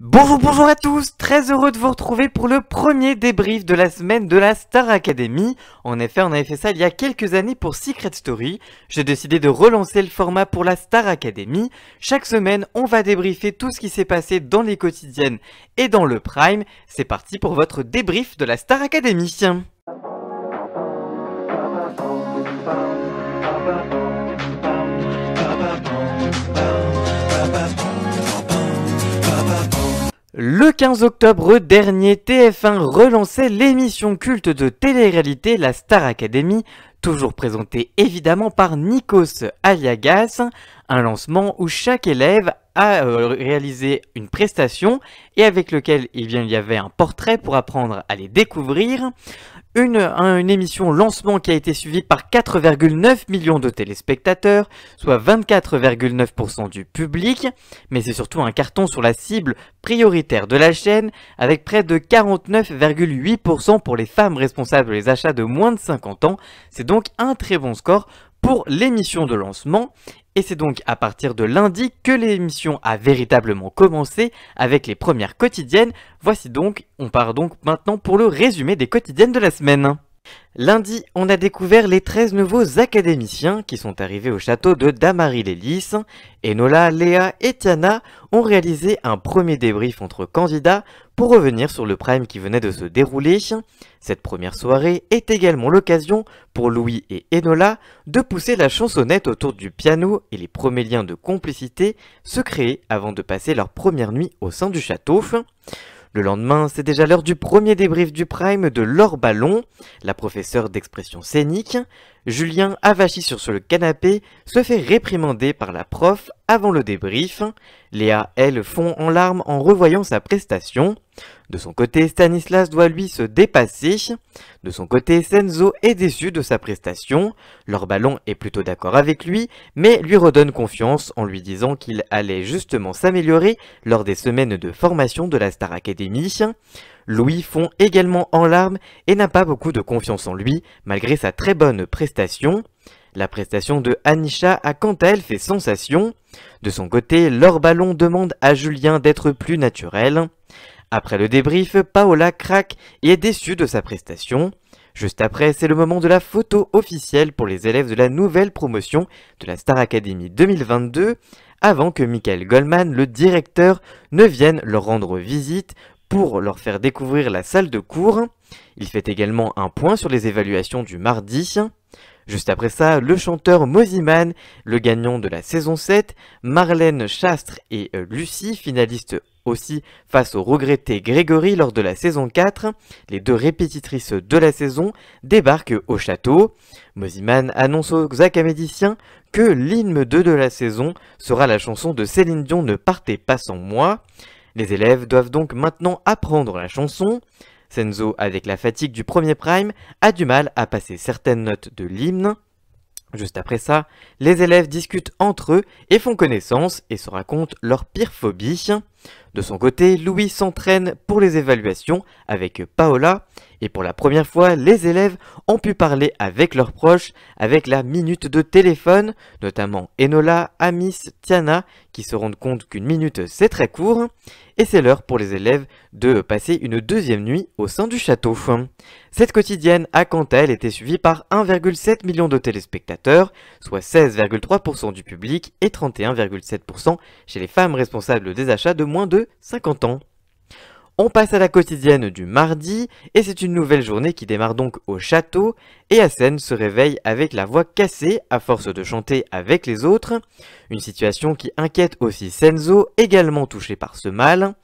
Bonjour, bonjour à tous, très heureux de vous retrouver pour le premier débrief de la semaine de la Star Academy. En effet, on avait fait ça il y a quelques années pour Secret Story. J'ai décidé de relancer le format pour la Star Academy. Chaque semaine, on va débriefer tout ce qui s'est passé dans les quotidiennes et dans le Prime. C'est parti pour votre débrief de la Star Academy. Le 15 octobre dernier, TF1 relançait l'émission culte de télé-réalité La Star Academy, toujours présentée évidemment par Nikos Aliagas, un lancement où chaque élève a euh, réalisé une prestation et avec lequel il y avait un portrait pour apprendre à les découvrir. Hein, une, émission lancement qui a été suivie par 4,9 millions de téléspectateurs, soit 24,9% du public, mais c'est surtout un carton sur la cible prioritaire de la chaîne, avec près de 49,8% pour les femmes responsables des achats de moins de 50 ans, c'est donc un très bon score pour l'émission de lancement et c'est donc à partir de lundi que l'émission a véritablement commencé avec les premières quotidiennes. Voici donc, on part donc maintenant pour le résumé des quotidiennes de la semaine. Lundi, on a découvert les 13 nouveaux académiciens qui sont arrivés au château de Damary-les-Lys. Enola, Léa et Tiana ont réalisé un premier débrief entre candidats pour revenir sur le prime qui venait de se dérouler. Cette première soirée est également l'occasion pour Louis et Enola de pousser la chansonnette autour du piano et les premiers liens de complicité se créer avant de passer leur première nuit au sein du château. Le lendemain, c'est déjà l'heure du premier débrief du prime de Laure Ballon, la professeure d'expression scénique. Julien, avachi sur, le canapé, se fait réprimander par la prof avant le débrief. Léa, elle, fond en larmes en revoyant sa prestation. De son côté, Stanislas doit lui se dépasser. De son côté, Senzo est déçu de sa prestation. Leur ballon est plutôt d'accord avec lui, mais lui redonne confiance en lui disant qu'il allait justement s'améliorer lors des semaines de formation de la Star Academy. Louis fond également en larmes et n'a pas beaucoup de confiance en lui, malgré sa très bonne prestation. La prestation de Anisha a quant à elle fait sensation. De son côté, leur Ballon demande à Julien d'être plus naturel. Après le débrief, Paola craque et est déçue de sa prestation. Juste après, c'est le moment de la photo officielle pour les élèves de la nouvelle promotion de la Star Academy 2022, avant que Michael Goldman, le directeur, ne vienne leur rendre visite pour leur faire découvrir la salle de cours. Il fait également un point sur les évaluations du mardi. Juste après ça, le chanteur Moziman, le gagnant de la saison 7, Marlène Chastre et euh, Lucie, finalistes aussi face au regretté Grégory lors de la saison 4. Les deux répétitrices de la saison débarquent au château. Moziman annonce aux académiciens que l'hymne 2 de la saison sera la chanson de Céline Dion Ne partez pas sans moi. Les élèves doivent donc maintenant apprendre la chanson. Senzo, avec la fatigue du premier prime, a du mal à passer certaines notes de l'hymne. Juste après ça, les élèves discutent entre eux et font connaissance et se racontent leur pire phobie. De son côté, Louis s'entraîne pour les évaluations avec Paola et pour la première fois, les élèves ont pu parler avec leurs proches avec la minute de téléphone, notamment Enola, Amis, Tiana, qui se rendent compte qu'une minute c'est très court, et c'est l'heure pour les élèves de passer une deuxième nuit au sein du château. Cette quotidienne a quant à elle été suivie par 1,7 million de téléspectateurs, soit 16,3% du public et 31,7% chez les femmes responsables des achats de moins de 50 ans. On passe à la quotidienne du mardi, et c'est une nouvelle journée qui démarre donc au château, et Asen se réveille avec la voix cassée à force de chanter avec les autres, une situation qui inquiète aussi Senzo, également touché par ce mal.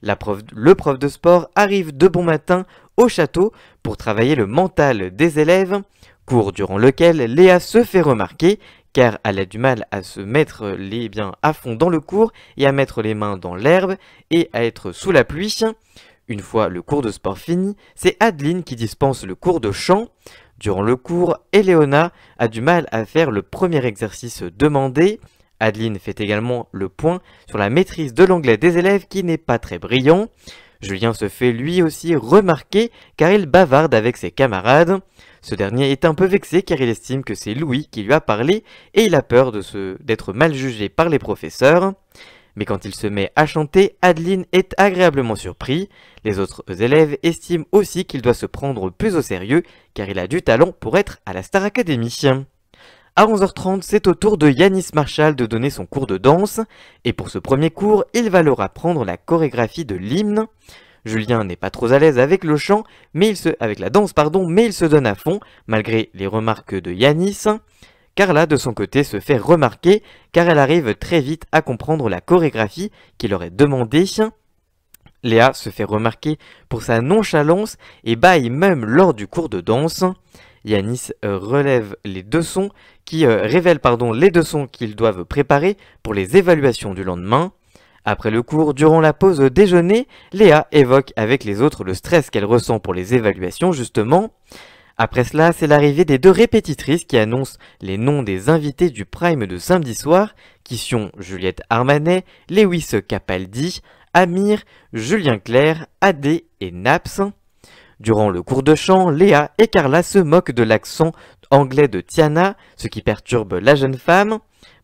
le prof de sport arrive de bon matin au château pour travailler le mental des élèves, cours durant lequel Léa se fait remarquer car elle a du mal à se mettre les biens à fond dans le cours et à mettre les mains dans l'herbe et à être sous la pluie. Une fois le cours de sport fini, c'est Adeline qui dispense le cours de chant. Durant le cours, Eleona a du mal à faire le premier exercice demandé. Adeline fait également le point sur la maîtrise de l'anglais des élèves qui n'est pas très brillant. Julien se fait lui aussi remarquer car il bavarde avec ses camarades. Ce dernier est un peu vexé car il estime que c'est Louis qui lui a parlé et il a peur d'être mal jugé par les professeurs. Mais quand il se met à chanter, Adeline est agréablement surpris. Les autres élèves estiment aussi qu'il doit se prendre plus au sérieux car il a du talent pour être à la Star Academy. À 11h30, c'est au tour de Yanis Marshall de donner son cours de danse, et pour ce premier cours, il va leur apprendre la chorégraphie de l'hymne. Julien n'est pas trop à l'aise avec le chant, mais il se, avec la danse, pardon, mais il se donne à fond, malgré les remarques de Yanis. Carla, de son côté, se fait remarquer, car elle arrive très vite à comprendre la chorégraphie qui leur est demandée. Léa se fait remarquer pour sa nonchalance et baille même lors du cours de danse. Yanis euh, relève les deux sons qui euh, révèle pardon, les sons qu'ils doivent préparer pour les évaluations du lendemain. Après le cours, durant la pause déjeuner, Léa évoque avec les autres le stress qu'elle ressent pour les évaluations justement. Après cela, c'est l'arrivée des deux répétitrices qui annoncent les noms des invités du prime de samedi soir, qui sont Juliette Armanet, Lewis Capaldi, Amir, Julien Clerc, Adé et Naps. Durant le cours de chant, Léa et Carla se moquent de l'accent anglais de Tiana, ce qui perturbe la jeune femme.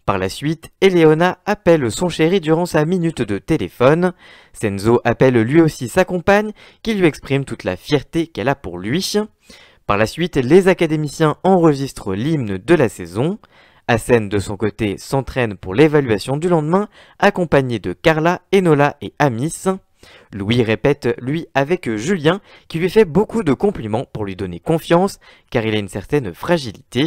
Par la suite, Eleona appelle son chéri durant sa minute de téléphone. Senzo appelle lui aussi sa compagne, qui lui exprime toute la fierté qu'elle a pour lui. Par la suite, les académiciens enregistrent l'hymne de la saison. Asen, de son côté, s'entraîne pour l'évaluation du lendemain, accompagné de Carla, Enola et Amis. Louis répète lui avec Julien qui lui fait beaucoup de compliments pour lui donner confiance car il a une certaine fragilité.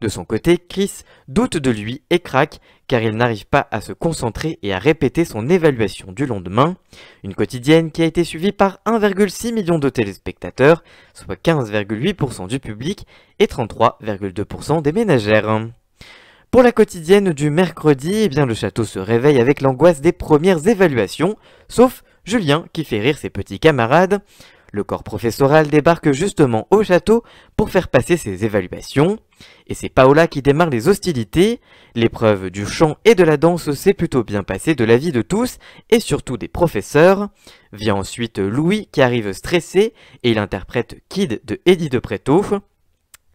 De son côté, Chris doute de lui et craque car il n'arrive pas à se concentrer et à répéter son évaluation du lendemain, une quotidienne qui a été suivie par 1,6 million de téléspectateurs, soit 15,8% du public et 33,2% des ménagères. Pour la quotidienne du mercredi, eh bien le château se réveille avec l'angoisse des premières évaluations, sauf Julien, qui fait rire ses petits camarades, le corps professoral débarque justement au château pour faire passer ses évaluations, et c'est Paola qui démarre les hostilités, l'épreuve du chant et de la danse s'est plutôt bien passée de l'avis de tous, et surtout des professeurs. Vient ensuite Louis qui arrive stressé, et il interprète Kid de Eddie de Preto.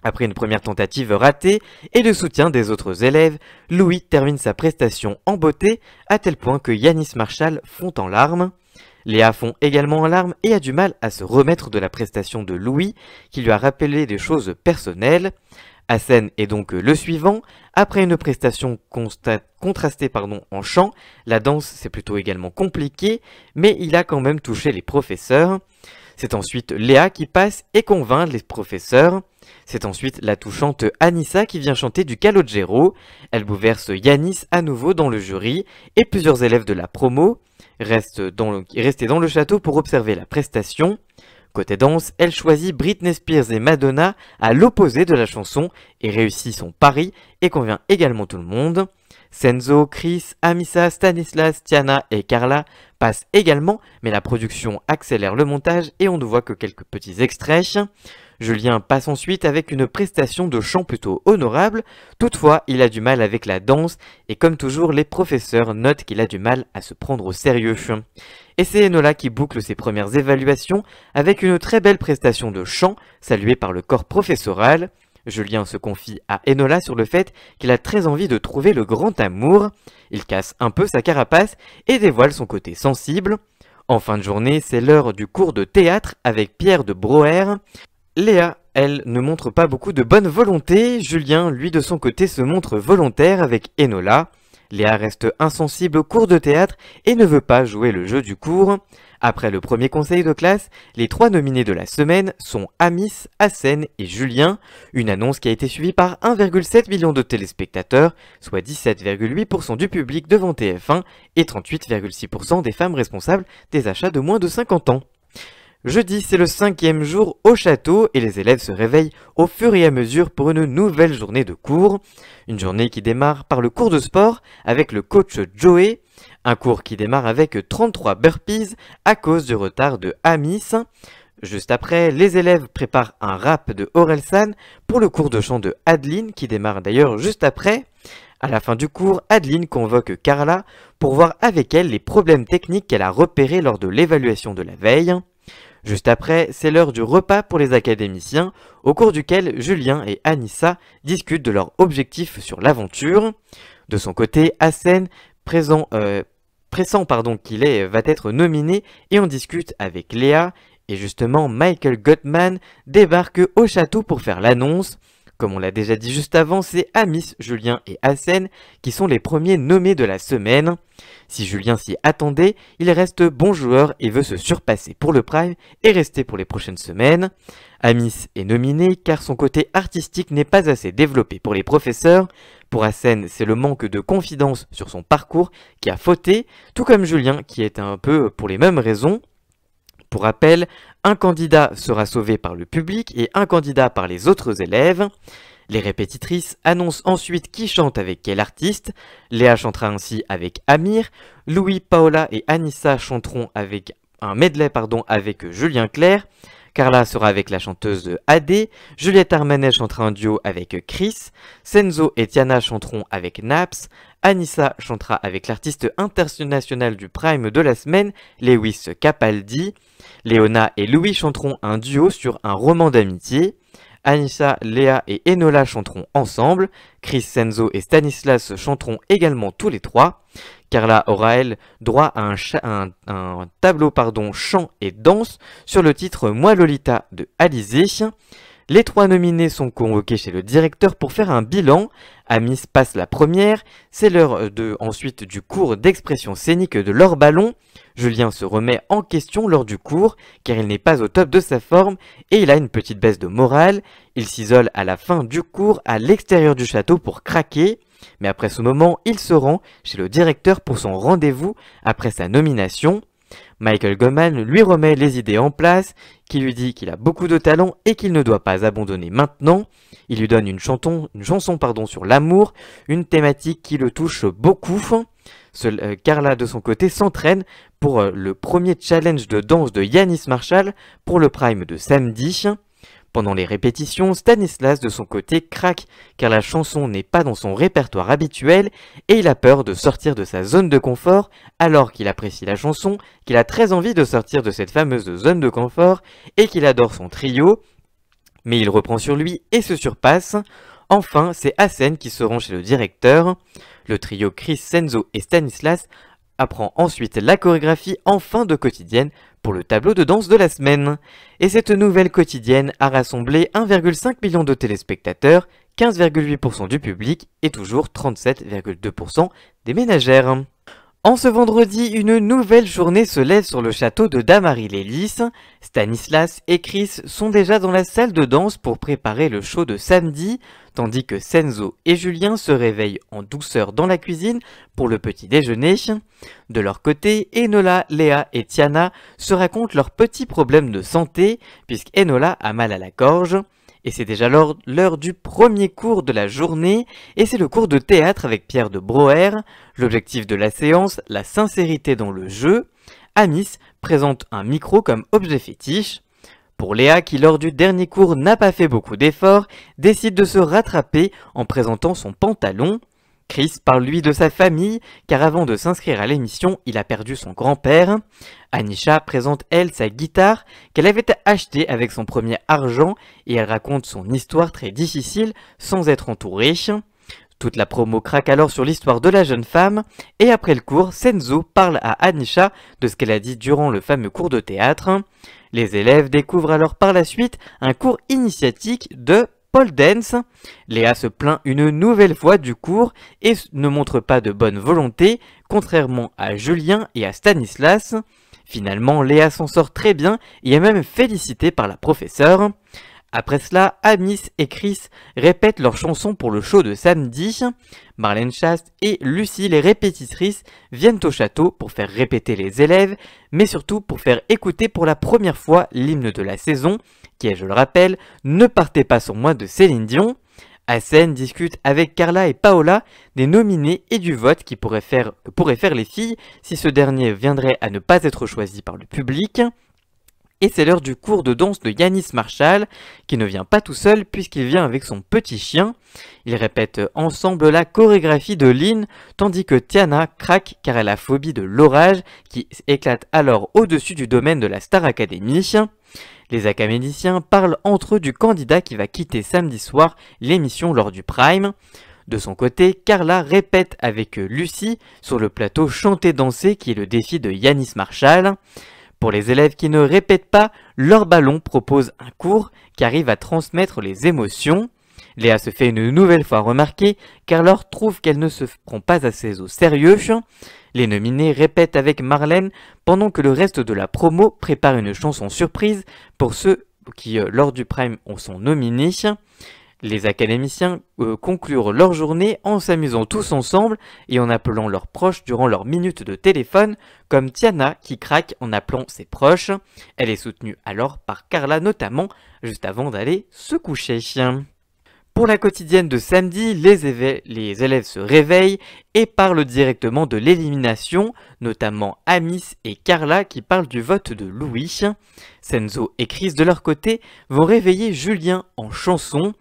Après une première tentative ratée et le soutien des autres élèves, Louis termine sa prestation en beauté à tel point que Yanis Marshall fond en larmes. Léa fond également en larmes et a du mal à se remettre de la prestation de Louis, qui lui a rappelé des choses personnelles. Hassen est donc le suivant. Après une prestation contrastée en chant, la danse c'est plutôt également compliqué, mais il a quand même touché les professeurs. C'est ensuite Léa qui passe et convainc les professeurs. C'est ensuite la touchante Anissa qui vient chanter du Calogero. Elle bouverse Yanis à nouveau dans le jury et plusieurs élèves de la promo. Reste dans le, dans le château pour observer la prestation. Côté danse, elle choisit Britney Spears et Madonna à l'opposé de la chanson et réussit son pari et convient également tout le monde. Senzo, Chris, Amisa, Stanislas, Tiana et Carla passent également, mais la production accélère le montage et on ne voit que quelques petits extraits. Julien passe ensuite avec une prestation de chant plutôt honorable, toutefois il a du mal avec la danse et comme toujours les professeurs notent qu'il a du mal à se prendre au sérieux. Et c'est Enola qui boucle ses premières évaluations avec une très belle prestation de chant saluée par le corps professoral. Julien se confie à Enola sur le fait qu'il a très envie de trouver le grand amour, il casse un peu sa carapace et dévoile son côté sensible. En fin de journée, c'est l'heure du cours de théâtre avec Pierre de Broer. Léa, elle, ne montre pas beaucoup de bonne volonté. Julien, lui, de son côté, se montre volontaire avec Enola. Léa reste insensible au cours de théâtre et ne veut pas jouer le jeu du cours. Après le premier conseil de classe, les trois nominés de la semaine sont Amis, Hassen et Julien, une annonce qui a été suivie par 1,7 million de téléspectateurs, soit 17,8% du public devant TF1 et 38,6% des femmes responsables des achats de moins de 50 ans. Jeudi, c'est le cinquième jour au château et les élèves se réveillent au fur et à mesure pour une nouvelle journée de cours. Une journée qui démarre par le cours de sport avec le coach Joey, un cours qui démarre avec 33 burpees à cause du retard de Amis. Juste après, les élèves préparent un rap de Orelsan pour le cours de chant de Adeline qui démarre d'ailleurs juste après. À la fin du cours, Adeline convoque Carla pour voir avec elle les problèmes techniques qu'elle a repérés lors de l'évaluation de la veille. Juste après, c'est l'heure du repas pour les académiciens, au cours duquel Julien et Anissa discutent de leurs objectif sur l'aventure. De son côté, Hassen, présent, euh, pressant pardon qu'il est, va être nominé et on discute avec Léa. Et justement, Michael Gottman débarque au château pour faire l'annonce. Comme on l'a déjà dit juste avant, c'est Amis, Julien et Hassen qui sont les premiers nommés de la semaine. Si Julien s'y attendait, il reste bon joueur et veut se surpasser pour le Prime et rester pour les prochaines semaines. Amis est nominé car son côté artistique n'est pas assez développé pour les professeurs. Pour Hassen, c'est le manque de confidence sur son parcours qui a fauté, tout comme Julien qui est un peu pour les mêmes raisons. Pour rappel, un candidat sera sauvé par le public et un candidat par les autres élèves. Les répétitrices annoncent ensuite qui chante avec quel artiste. Léa chantera ainsi avec Amir. Louis, Paola et Anissa chanteront avec un medley pardon, avec Julien Clerc. Carla sera avec la chanteuse de AD, Juliette Armanet chantera un duo avec Chris, Senzo et Tiana chanteront avec Naps, Anissa chantera avec l'artiste international du Prime de la semaine, Lewis Capaldi, Léona et Louis chanteront un duo sur un roman d'amitié, Anissa, Léa et Enola chanteront ensemble, Chris Senzo et Stanislas chanteront également tous les trois, Carla aura elle droit à un, tableau pardon, chant et danse sur le titre Moi Lolita de Alizé. Les trois nominés sont convoqués chez le directeur pour faire un bilan. Amis passe la première, c'est l'heure de, ensuite du cours d'expression scénique de leur ballon. Julien se remet en question lors du cours car il n'est pas au top de sa forme et il a une petite baisse de morale. Il s'isole à la fin du cours à l'extérieur du château pour craquer. Mais après ce moment, il se rend chez le directeur pour son rendez-vous après sa nomination. Michael Goman lui remet les idées en place, qui lui dit qu'il a beaucoup de talent et qu'il ne doit pas abandonner maintenant. Il lui donne une, chanson, une chanson pardon, sur l'amour, une thématique qui le touche beaucoup. Euh, Carla, de son côté, s'entraîne pour euh, le premier challenge de danse de Yanis Marshall pour le prime de samedi. Pendant les répétitions, Stanislas, de son côté, craque car la chanson n'est pas dans son répertoire habituel et il a peur de sortir de sa zone de confort alors qu'il apprécie la chanson, qu'il a très envie de sortir de cette fameuse zone de confort et qu'il adore son trio. Mais il reprend sur lui et se surpasse. Enfin, c'est assen qui seront chez le directeur. Le trio Chris, Senzo et Stanislas apprend ensuite la chorégraphie en fin de quotidienne pour le tableau de danse de la semaine. Et cette nouvelle quotidienne a rassemblé 1,5 million de téléspectateurs, 15,8% du public et toujours 37,2% des ménagères. En ce vendredi, une nouvelle journée se lève sur le château de damary les Stanislas et Chris sont déjà dans la salle de danse pour préparer le show de samedi, tandis que Senzo et Julien se réveillent en douceur dans la cuisine pour le petit déjeuner. De leur côté, Enola, Léa et Tiana se racontent leurs petits problèmes de santé, puisque Enola a mal à la gorge. Et c'est déjà l'heure du premier cours de la journée, et c'est le cours de théâtre avec Pierre de Broer. L'objectif de la séance, la sincérité dans le jeu. Amis présente un micro comme objet fétiche. Pour Léa, qui lors du dernier cours n'a pas fait beaucoup d'efforts, décide de se rattraper en présentant son pantalon. Chris parle lui de sa famille, car avant de s'inscrire à l'émission, il a perdu son grand-père. Anisha présente elle sa guitare qu'elle avait achetée avec son premier argent et elle raconte son histoire très difficile sans être entourée. Toute la promo craque alors sur l'histoire de la jeune femme et après le cours, Senzo parle à Anisha de ce qu'elle a dit durant le fameux cours de théâtre. Les élèves découvrent alors par la suite un cours initiatique de Paul dance. Léa se plaint une nouvelle fois du cours et ne montre pas de bonne volonté, contrairement à Julien et à Stanislas. Finalement, Léa s'en sort très bien et est même félicitée par la professeure. Après cela, Amis et Chris répètent leur chanson pour le show de samedi. Marlène Chast et Lucie, les répétitrices, viennent au château pour faire répéter les élèves, mais surtout pour faire écouter pour la première fois l'hymne de la saison, qui est, je le rappelle, Ne partait pas sans moi de Céline Dion. Asen discute avec Carla et Paola des nominés et du vote qui pourrait faire, pourraient faire les filles si ce dernier viendrait à ne pas être choisi par le public. Et c'est l'heure du cours de danse de Yanis Marshall, qui ne vient pas tout seul puisqu'il vient avec son petit chien. Ils répètent ensemble la chorégraphie de Lynn, tandis que Tiana craque car elle a phobie de l'orage qui éclate alors au-dessus du domaine de la Star Academy. Les académiciens parlent entre eux du candidat qui va quitter samedi soir l'émission lors du prime. De son côté, Carla répète avec Lucie sur le plateau Chanter-Danser qui est le défi de Yanis Marshall. Pour les élèves qui ne répètent pas, leur ballon propose un cours qui arrive à transmettre les émotions. Léa se fait une nouvelle fois remarquer car Laure trouve qu'elle ne se prend pas assez au sérieux. Les nominés répètent avec Marlène pendant que le reste de la promo prépare une chanson surprise pour ceux qui, euh, lors du prime, ont sont nominés. Les académiciens euh, conclurent leur journée en s'amusant tous ensemble et en appelant leurs proches durant leurs minutes de téléphone, comme Tiana qui craque en appelant ses proches. Elle est soutenue alors par Carla notamment, juste avant d'aller se coucher. Pour la quotidienne de samedi, les élèves, se réveillent et parlent directement de l'élimination, notamment Amis et Carla qui parlent du vote de Louis. Senzo et Chris de leur côté vont réveiller Julien en chanson.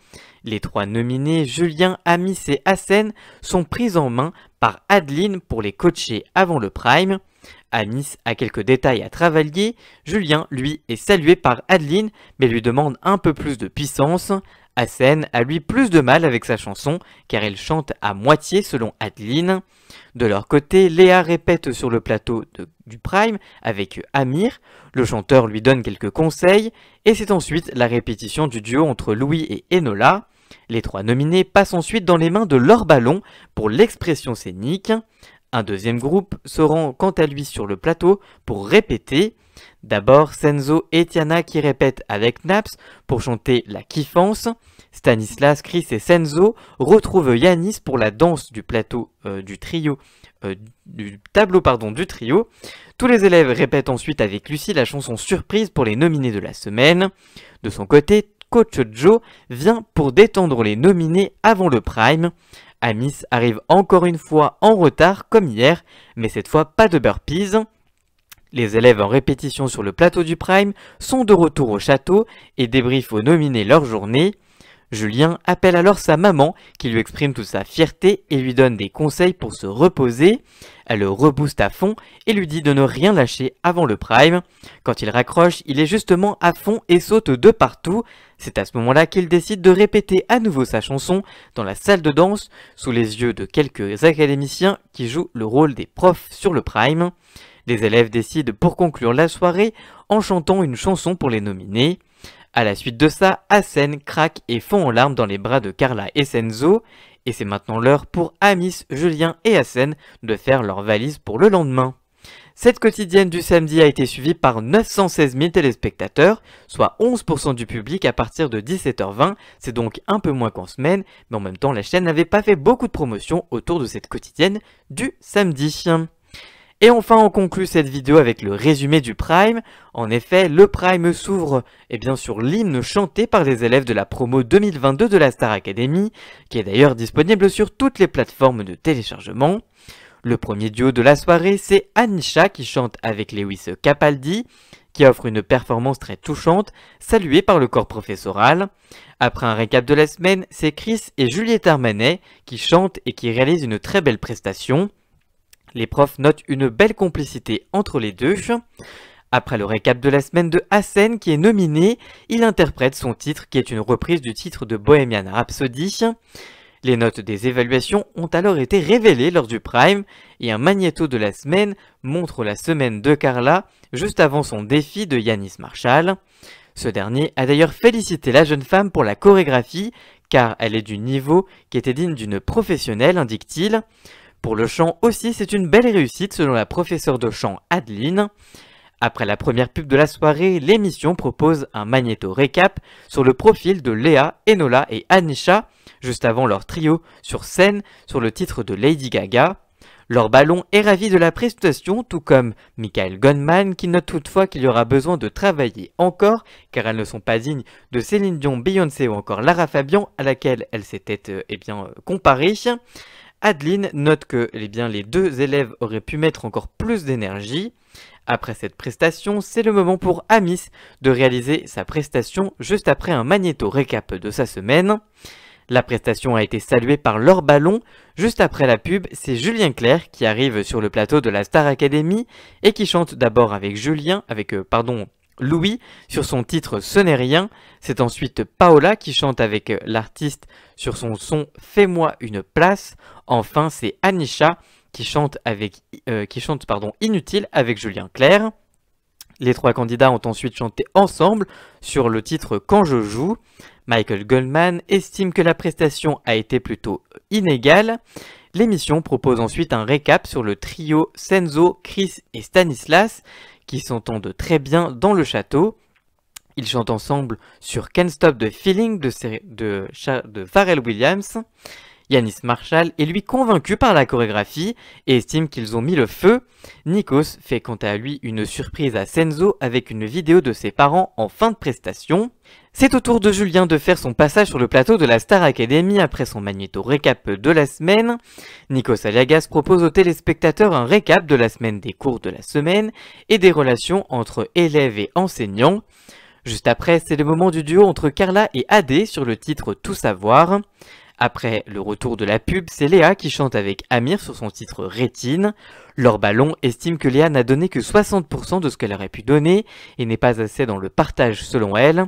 Les trois nominés, Julien, Amis et Hassen, sont pris en main par Adeline pour les coacher avant le prime. Amis a quelques détails à travailler, Julien, lui, est salué par Adeline, mais lui demande un peu plus de puissance. Hassen a lui plus de mal avec sa chanson car elle chante à moitié selon Adeline. De leur côté, Léa répète sur le plateau du Prime avec Amir, le chanteur lui donne quelques conseils et c'est ensuite la répétition du duo entre Louis et Enola. Les trois nominés passent ensuite dans les mains de leur ballon pour l'expression scénique. Un deuxième groupe se rend quant à lui sur le plateau pour répéter. D'abord, Senzo et Tiana qui répètent avec Naps pour chanter la kiffance. Stanislas, Chris et Senzo retrouvent Yanis pour la danse du plateau euh, du trio, euh, du tableau pardon, du trio. Tous les élèves répètent ensuite avec Lucie la chanson surprise pour les nominés de la semaine. De son côté, coach Joe vient pour détendre les nominés avant le prime. Amis arrive encore une fois en retard comme hier, mais cette fois pas de burpees. Les élèves en répétition sur le plateau du Prime sont de retour au château et débriefent au nominé leur journée. Julien appelle alors sa maman qui lui exprime toute sa fierté et lui donne des conseils pour se reposer. Elle le rebooste à fond et lui dit de ne rien lâcher avant le prime. Quand il raccroche, il est justement à fond et saute de partout. C'est à ce moment-là qu'il décide de répéter à nouveau sa chanson dans la salle de danse sous les yeux de quelques académiciens qui jouent le rôle des profs sur le prime. Les élèves décident pour conclure la soirée en chantant une chanson pour les nominés. À la suite de ça, Hassen craque et fond en larmes dans les bras de Carla et Senzo. Et c'est maintenant l'heure pour Amis, Julien et Hassen de faire leur valise pour le lendemain. Cette quotidienne du samedi a été suivie par 916 000 téléspectateurs, soit 11% du public à partir de 17h20, c'est donc un peu moins qu'en semaine, mais en même temps la chaîne n'avait pas fait beaucoup de promotion autour de cette quotidienne du samedi. Et enfin, on conclut cette vidéo avec le résumé du Prime. En effet, le Prime s'ouvre et bien sûr l'hymne chanté par les élèves de la promo 2022 de la Star Academy, qui est d'ailleurs disponible sur toutes les plateformes de téléchargement. Le premier duo de la soirée, c'est Anisha qui chante avec Lewis Capaldi, qui offre une performance très touchante, saluée par le corps professoral. Après un récap de la semaine, c'est Chris et Juliette Armanet qui chantent et qui réalisent une très belle prestation. Les profs notent une belle complicité entre les deux. Après le récap de la semaine de Hassen qui est nominé, il interprète son titre qui est une reprise du titre de Bohemian Rhapsody. Les notes des évaluations ont alors été révélées lors du prime et un magnéto de la semaine montre la semaine de Carla juste avant son défi de Yanis Marshall. Ce dernier a d'ailleurs félicité la jeune femme pour la chorégraphie car elle est du niveau qui était digne d'une professionnelle, indique-t-il. Pour le chant aussi, c'est une belle réussite selon la professeure de chant Adeline. Après la première pub de la soirée, l'émission propose un magnéto récap sur le profil de Léa, Enola et Anisha, juste avant leur trio sur scène sur le titre de Lady Gaga. Leur ballon est ravi de la prestation, tout comme Michael Goldman, qui note toutefois qu'il y aura besoin de travailler encore, car elles ne sont pas dignes de Céline Dion, Beyoncé ou encore Lara Fabian, à laquelle elle s'était euh, eh bien euh, comparée. Adeline note que eh les deux élèves auraient pu mettre encore plus d'énergie. Après cette prestation, c'est le moment pour Amis de réaliser sa prestation juste après un magnéto récap de sa semaine. La prestation a été saluée par leur Ballon. Juste après la pub, c'est Julien Clerc qui arrive sur le plateau de la Star Academy et qui chante d'abord avec Julien, avec euh, pardon, Louis sur son titre Ce n'est rien. C'est ensuite Paola qui chante avec euh, l'artiste sur son son Fais-moi une place. Enfin, c'est Anisha qui chante, avec, euh, qui chante pardon, Inutile avec Julien Claire. Les trois candidats ont ensuite chanté ensemble sur le titre Quand je joue. Michael Goldman estime que la prestation a été plutôt inégale. L'émission propose ensuite un récap sur le trio Senzo, Chris et Stanislas qui s'entendent très bien dans le château. Ils chantent ensemble sur Can't Stop the Feeling de, Pharrell Williams. Yanis Marshall est lui convaincu par la chorégraphie et estime qu'ils ont mis le feu. Nikos fait quant à lui une surprise à Senzo avec une vidéo de ses parents en fin de prestation. C'est au tour de Julien de faire son passage sur le plateau de la Star Academy après son magnéto récap de la semaine. Nico Aliagas propose aux téléspectateurs un récap de la semaine des cours de la semaine et des relations entre élèves et enseignants. Juste après, c'est le moment du duo entre Carla et Adé sur le titre Tout savoir. Après le retour de la pub, c'est Léa qui chante avec Amir sur son titre Rétine. leur Ballon estime que Léa n'a donné que 60% de ce qu'elle aurait pu donner et n'est pas assez dans le partage selon elle.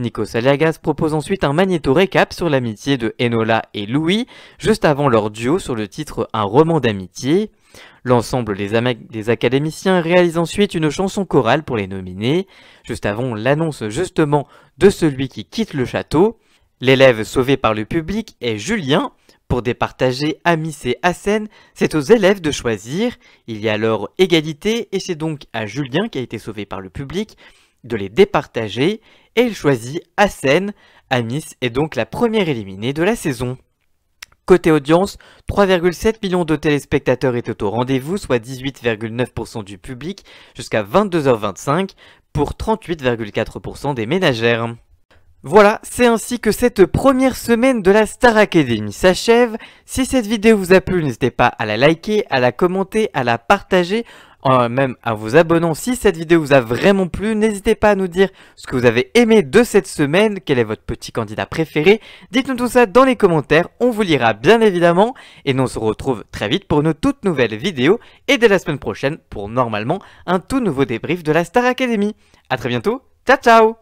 Nico Saliagas propose ensuite un magnéto récap sur l'amitié de Enola et Louis, juste avant leur duo sur le titre Un roman d'amitié. L'ensemble des, des, académiciens réalise ensuite une chanson chorale pour les nominer, juste avant l'annonce justement de celui qui quitte le château. L'élève sauvé par le public est Julien. Pour départager Amis et Hassen, c'est aux élèves de choisir. Il y a alors égalité et c'est donc à Julien qui a été sauvé par le public de les départager et il choisit à Amis est donc la première éliminée de la saison. Côté audience, 3,7 millions de téléspectateurs étaient au rendez-vous, soit 18,9% du public, jusqu'à 22h25 pour 38,4% des ménagères. Voilà, c'est ainsi que cette première semaine de la Star Academy s'achève. Si cette vidéo vous a plu, n'hésitez pas à la liker, à la commenter, à la partager. Euh, même à vous abonnant si cette vidéo vous a vraiment plu. N'hésitez pas à nous dire ce que vous avez aimé de cette semaine, quel est votre petit candidat préféré. Dites-nous tout ça dans les commentaires, on vous lira bien évidemment. Et on se retrouve très vite pour une toute nouvelle vidéo, et dès la semaine prochaine pour normalement un tout nouveau débrief de la Star Academy. A très bientôt, ciao ciao